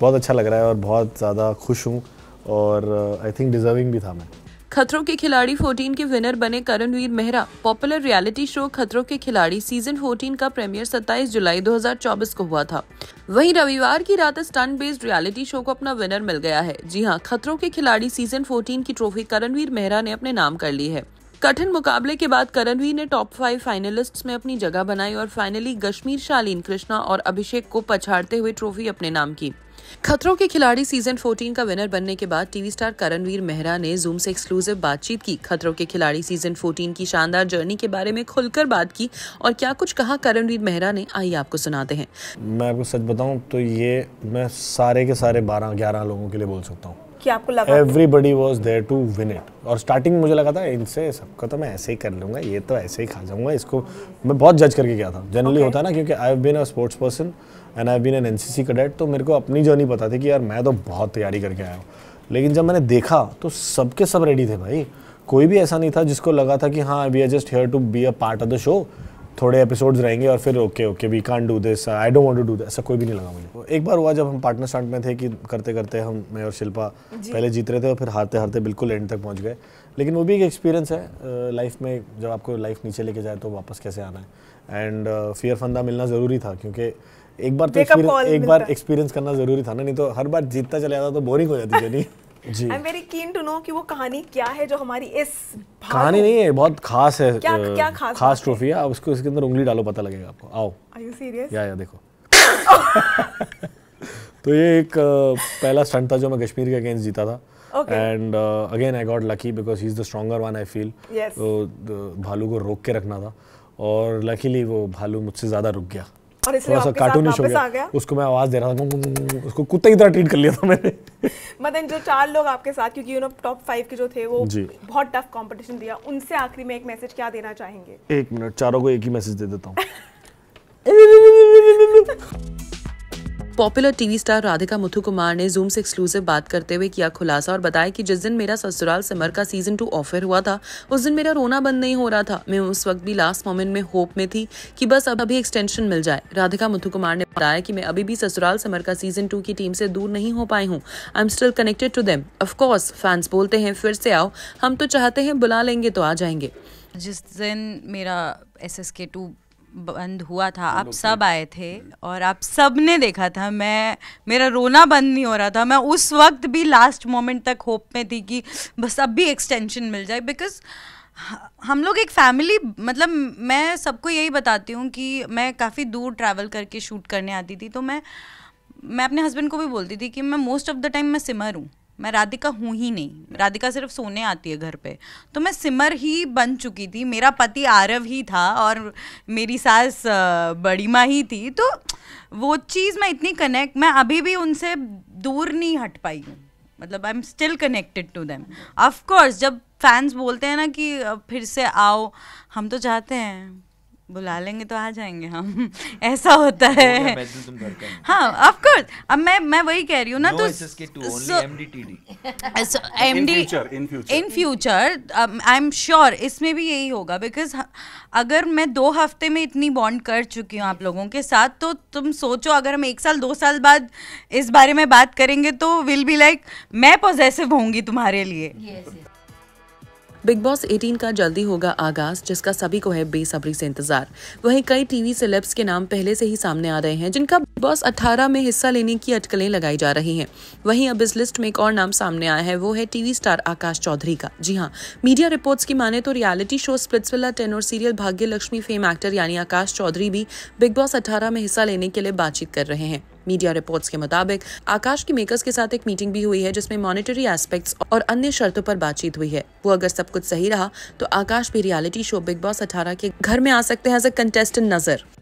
बहुत अच्छा लग रहा है और बहुत ज़्यादा खुश हूँ और आई थिंक डिजर्विंग भी था मैं खतरों के खिलाड़ी 14 के विनर बने Karanveer Mehra popular reality show Khatron ke खिलाड़ी सीजन 14 का प्रीमियर 27 जुलाई 2024 को हुआ था वहीं रविवार की रात स्टंट बेस्ड रियलिटी शो को अपना विनर मिल गया है जी हां खतरों के खिलाड़ी सीजन 14 की ट्रॉफी करणवीर मेहरा ने अपने नाम कर ली है कठिन मुकाबले के बाद करणवीर ने टॉप फाइव फाइनलिस्ट में अपनी जगह बनाई और फाइनली गश्मीर शालीन कृष्णा और अभिषेक को पछाड़ते हुए ट्रॉफी अपने नाम की खतरों के खिलाड़ी सीजन 14 का विनर बनने के बाद टीवी स्टार करणवीर मेहरा ने जूम से एक्सक्लूसिव बातचीत की खतरों के खिलाड़ी सीजन 14 की शानदार जर्नी के बारे में खुलकर बात की और क्या कुछ कहा करणवीर मेहरा ने आइए आपको सुनाते हैं मैं आपको सच बताऊं तो ये मैं सारे के सारे बारह ग्यारह लोगों के लिए बोल सकता हूँ कि आपको लगा everybody was there to win it और स्टार्टिंग मुझे लगा था इनसे सबको तो मैं ऐसे ही कर लूंगा ये तो ऐसे ही खा जाऊंगा इसको मैं बहुत जज करके गया था जनरली okay. होता है ना क्योंकि I have been a sports person and I been an N C cadet तो मेरे को अपनी जर्नी पता थी कि यार मैं तो बहुत तैयारी करके आया हूँ लेकिन जब मैंने देखा तो सबके सब रेडी थे भाई कोई भी ऐसा नहीं था जिसको लगा था कि हाँ we are just here to be a part of the show थोड़े एपिसोड्स रहेंगे और फिर okay okay we can do this I don't want to do this ऐसा कोई भी नहीं लगा मुझे एक बार हुआ जब हम पार्टनर स्टंट में थे कि करते करते हम मैं और शिल्पा पहले जीत रहे थे और फिर हारते हारते बिल्कुल एंड तक पहुंच गए लेकिन वो भी एक एक्सपीरियंस है लाइफ में जब आपको लाइफ नीचे लेके जाए तो वापस कैसे आना है एंड फियर फंदा मिलना ज़रूरी था क्योंकि एक बार तो एक बार एक्सपीरियंस करना ज़रूरी था ना नहीं तो हर बार जीतता चले जाता तो बोरिंग हो जाती नहीं I am very keen to know कि वो कहानी क्या है जो हमारी इस कहानी नहीं है बहुत खास है क्या uh, क्या खास खास ट्रॉफी है आप उसको इसके अंदर उंगली डालो पता लगेगा आपको आओ आर यू सीरियस या या देखो तो ये एक uh, पहला स्टंट था जो मैं कश्मीर के अगेंस्ट जीता था and again I got lucky because he is the stronger one I feel तो भालू को रोक के रखना था और लकीली वो भालू मुझसे ज़्यादा रुक गया और इसलिए थोड़ा सा कार्टूनिश हो गया।, गया उसको मैं आवाज़ दे रहा था उसको कुत्ते की तरह ट्रीट कर लिया था मैंने मतलब जो चार लोग आपके साथ क्योंकि यू नो टॉप फाइव के जो थे वो बहुत टफ कंपटीशन दिया उनसे आखिरी में एक मैसेज क्या देना चाहेंगे एक मिनट चारों को एक ही मैसेज दे देता हूँ popular TV star Radhika Muthu Kumar ने जूम से एक्सक्लूसिव बात करते हुए किया खुलासा और बताया कि जिस दिन मेरा ससुराल समर का सीजन टू ऑफर हुआ था उस दिन मेरा रोना बंद नहीं हो रहा था मैं उस वक्त भी लास्ट मोमेंट में होप में थी कि बस अब अभी एक्सटेंशन मिल जाए राधिका मुथु कुमार ने बताया कि मैं अभी भी ससुराल समर का सीजन टू की टीम से दूर नहीं हो पाई हूँ I am still connected to them of course fans बोलते हैं फिर से आओ हम तो चाहते हैं बुला लेंगे तो आ जाएंगे जिस दिन मेरा एस एस के टू बंद हुआ था आप सब आए थे हम्म। और आप सब ने देखा था मैं मेरा रोना बंद नहीं हो रहा था मैं उस वक्त भी लास्ट मोमेंट तक होप में थी कि बस अब भी एक्सटेंशन मिल जाए बिकॉज हम लोग एक फैमिली मतलब मैं सबको यही बताती हूँ कि मैं काफ़ी दूर ट्रैवल करके शूट करने आती थी तो मैं मैं अपने हस्बैंड को भी बोलती थी कि मैं मोस्ट ऑफ द टाइम मैं सिमर हूँ मैं राधिका हूँ ही नहीं राधिका सिर्फ सोने आती है घर पे तो मैं सिमर ही बन चुकी थी मेरा पति आरव ही था और मेरी सास बड़ी माँ ही थी तो वो चीज़ मैं इतनी कनेक्ट मैं अभी भी उनसे दूर नहीं हट पाई हूँ मतलब I am still connected to them of course जब फैंस बोलते हैं ना कि फिर से आओ हम तो चाहते हैं बुला लेंगे तो आ जाएंगे हम ऐसा होता है हाँ ऑफकोर्स अब मैं मैं वही कह रही हूँ ना तो एम डी in future I am sure इसमें भी यही होगा बिकॉज अगर मैं दो हफ्ते में इतनी बॉन्ड कर चुकी हूँ आप लोगों के साथ तो तुम सोचो अगर हम एक साल दो साल बाद इस बारे में बात करेंगे तो विल बी लाइक मैं पॉजिटिव होंगी तुम्हारे लिए yes, yes. बिग बॉस 18 का जल्दी होगा आगाज जिसका सभी को है बेसब्री से इंतजार वहीं कई टीवी सेलेब्स के नाम पहले से ही सामने आ रहे हैं जिनका बिग बॉस 18 में हिस्सा लेने की अटकलें लगाई जा रही हैं वहीं अब इस लिस्ट में एक और नाम सामने आया है वो है टीवी स्टार आकाश चौधरी का जी हाँ मीडिया रिपोर्ट्स की माने तो रियालिटी शो स्प्लिट्सविला टेन और serial Bhagya Lakshmi fame actor यानी आकाश चौधरी भी बिग बॉस अठारह में हिस्सा लेने के लिए बातचीत कर रहे हैं मीडिया रिपोर्ट्स के मुताबिक आकाश की मेकर्स के साथ एक मीटिंग भी हुई है जिसमें मॉनिटरी एस्पेक्ट्स और अन्य शर्तों पर बातचीत हुई है वो अगर सब कुछ सही रहा तो आकाश भी रियलिटी शो बिग बॉस अठारह के घर में आ सकते हैं एज अ कंटेस्टेंट नजर